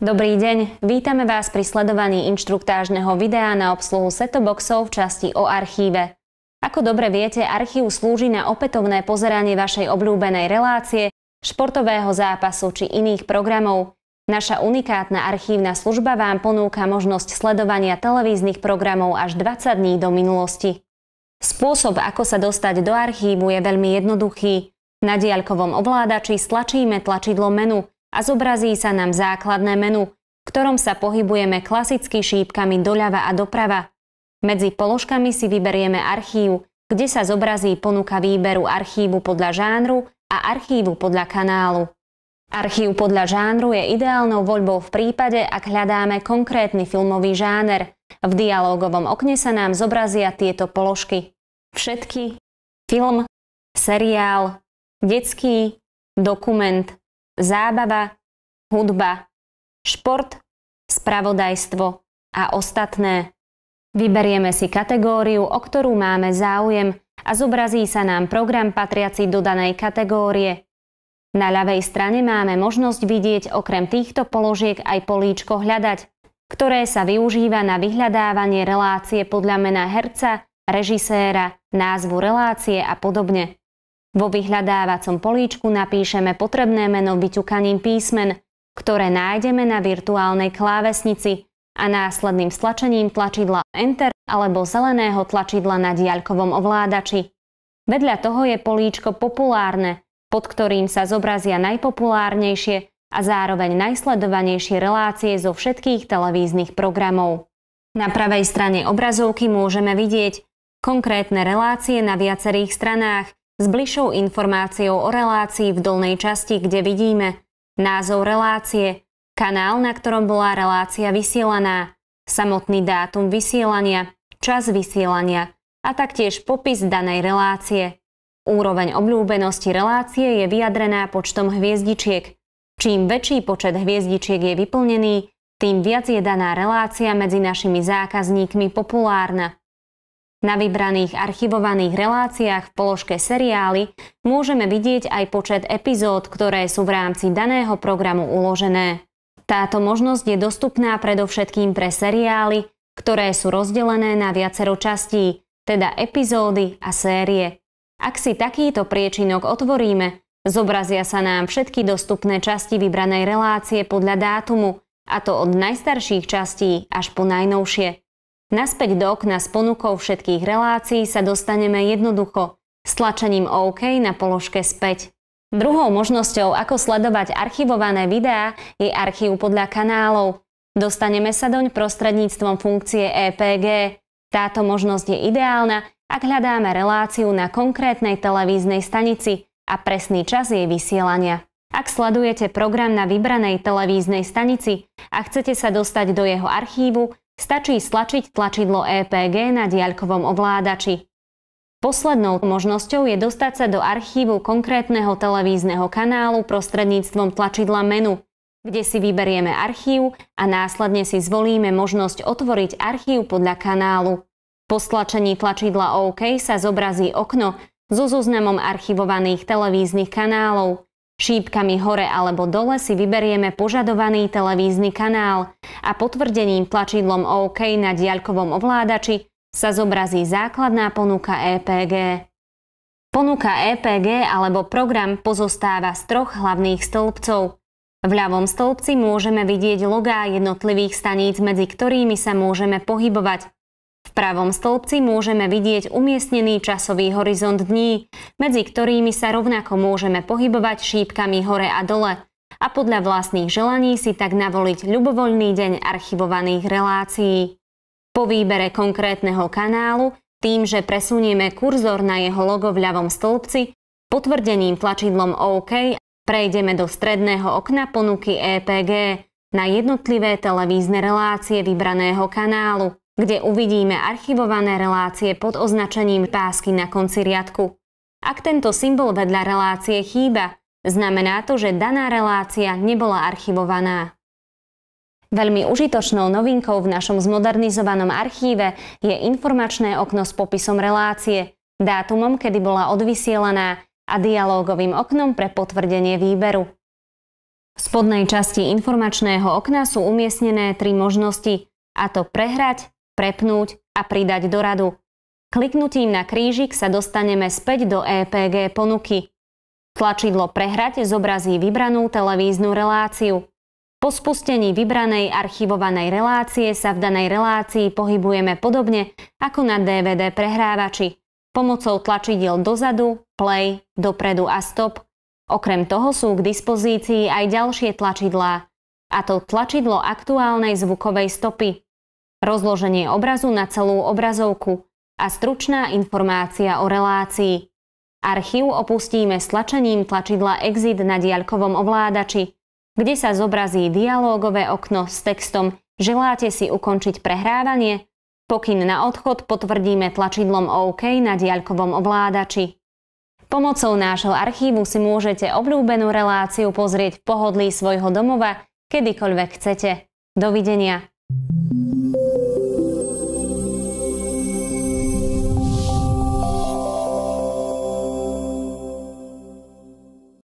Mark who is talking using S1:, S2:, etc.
S1: Dobrý deň, vítame vás pri sledovaní inštruktážneho videa na obsluhu setoboxov v časti o archíve. Ako dobre viete, archív slúži na opätovné pozeranie vašej obľúbenej relácie, športového zápasu či iných programov. Naša unikátna archívna služba vám ponúka možnosť sledovania televíznych programov až 20 dní do minulosti. Spôsob, ako sa dostať do archívu je veľmi jednoduchý. Na diaľkovom ovládači stlačíme tlačidlo menu a zobrazí sa nám základné menu, v ktorom sa pohybujeme klasicky šípkami doľava a doprava. Medzi položkami si vyberieme archív, kde sa zobrazí ponuka výberu archívu podľa žánru a archívu podľa kanálu. Archív podľa žánru je ideálnou voľbou v prípade, ak hľadáme konkrétny filmový žáner v dialogovom okne sa nám zobrazia tieto položky. Všetky, film, seriál, detský, dokument, zábava, hudba, šport, spravodajstvo a ostatné. Vyberieme si kategóriu, o ktorú máme záujem a zobrazí sa nám program patriaci do danej kategórie. Na ľavej strane máme možnosť vidieť okrem týchto položiek aj políčko hľadať ktoré sa využíva na vyhľadávanie relácie podľa mena herca, režiséra, názvu relácie a podobne. Vo vyhľadávacom políčku napíšeme potrebné meno vyťukaním písmen, ktoré nájdeme na virtuálnej klávesnici a následným stlačením tlačidla Enter alebo zeleného tlačidla na diaľkovom ovládači. Vedľa toho je políčko populárne, pod ktorým sa zobrazia najpopulárnejšie a zároveň najsledovanejšie relácie zo všetkých televíznych programov. Na pravej strane obrazovky môžeme vidieť konkrétne relácie na viacerých stranách s bližšou informáciou o relácii v dolnej časti, kde vidíme názov relácie, kanál, na ktorom bola relácia vysielaná, samotný dátum vysielania, čas vysielania a taktiež popis danej relácie. Úroveň obľúbenosti relácie je vyjadrená počtom hviezdičiek, Čím väčší počet hviezdičiek je vyplnený, tým viac je daná relácia medzi našimi zákazníkmi populárna. Na vybraných archivovaných reláciách v položke seriály môžeme vidieť aj počet epizód, ktoré sú v rámci daného programu uložené. Táto možnosť je dostupná predovšetkým pre seriály, ktoré sú rozdelené na viacero častí, teda epizódy a série. Ak si takýto priečinok otvoríme, Zobrazia sa nám všetky dostupné časti vybranej relácie podľa dátumu, a to od najstarších častí až po najnovšie. Naspäť do okna s ponukou všetkých relácií sa dostaneme jednoducho, stlačením OK na položke späť. Druhou možnosťou, ako sledovať archivované videá, je archív podľa kanálov. Dostaneme sa doň prostredníctvom funkcie EPG. Táto možnosť je ideálna, ak hľadáme reláciu na konkrétnej televíznej stanici a presný čas jej vysielania. Ak sledujete program na vybranej televíznej stanici a chcete sa dostať do jeho archívu, stačí stlačiť tlačidlo EPG na diaľkovom ovládači. Poslednou možnosťou je dostať sa do archívu konkrétneho televízneho kanálu prostredníctvom tlačidla menu, kde si vyberieme archív a následne si zvolíme možnosť otvoriť archív podľa kanálu. Po stlačení tlačidla OK sa zobrazí okno, so zoznamom archivovaných televíznych kanálov. Šípkami hore alebo dole si vyberieme požadovaný televízny kanál a potvrdením tlačidlom OK na diaľkovom ovládači sa zobrazí základná ponuka EPG. Ponuka EPG alebo program pozostáva z troch hlavných stĺpcov. V ľavom stĺpci môžeme vidieť logá jednotlivých staníc, medzi ktorými sa môžeme pohybovať pravom stĺpci môžeme vidieť umiestnený časový horizont dní, medzi ktorými sa rovnako môžeme pohybovať šípkami hore a dole a podľa vlastných želaní si tak navoliť ľubovoľný deň archivovaných relácií. Po výbere konkrétneho kanálu, tým, že presunieme kurzor na jeho logo v ľavom stĺpci, potvrdením tlačidlom OK prejdeme do stredného okna ponuky EPG na jednotlivé televízne relácie vybraného kanálu kde uvidíme archivované relácie pod označením pásky na konci riadku. Ak tento symbol vedľa relácie chýba, znamená to, že daná relácia nebola archivovaná. Veľmi užitočnou novinkou v našom zmodernizovanom archíve je informačné okno s popisom relácie, dátumom, kedy bola odvysielaná a dialógovým oknom pre potvrdenie výberu. V spodnej časti informačného okna sú umiestnené tri možnosti, a to prehrať, prepnúť a pridať do radu. Kliknutím na krížik sa dostaneme späť do EPG ponuky. Tlačidlo Prehrať zobrazí vybranú televíznu reláciu. Po spustení vybranej archivovanej relácie sa v danej relácii pohybujeme podobne ako na DVD prehrávači pomocou tlačidiel dozadu, play, dopredu a stop. Okrem toho sú k dispozícii aj ďalšie tlačidlá, a to tlačidlo aktuálnej zvukovej stopy rozloženie obrazu na celú obrazovku a stručná informácia o relácii. Archív opustíme stlačením tlačidla Exit na diaľkovom ovládači, kde sa zobrazí dialógové okno s textom Želáte si ukončiť prehrávanie? Pokyn na odchod potvrdíme tlačidlom OK na diaľkovom ovládači. Pomocou nášho archívu si môžete obľúbenú reláciu pozrieť v pohodlí svojho domova, kedykoľvek chcete. Dovidenia.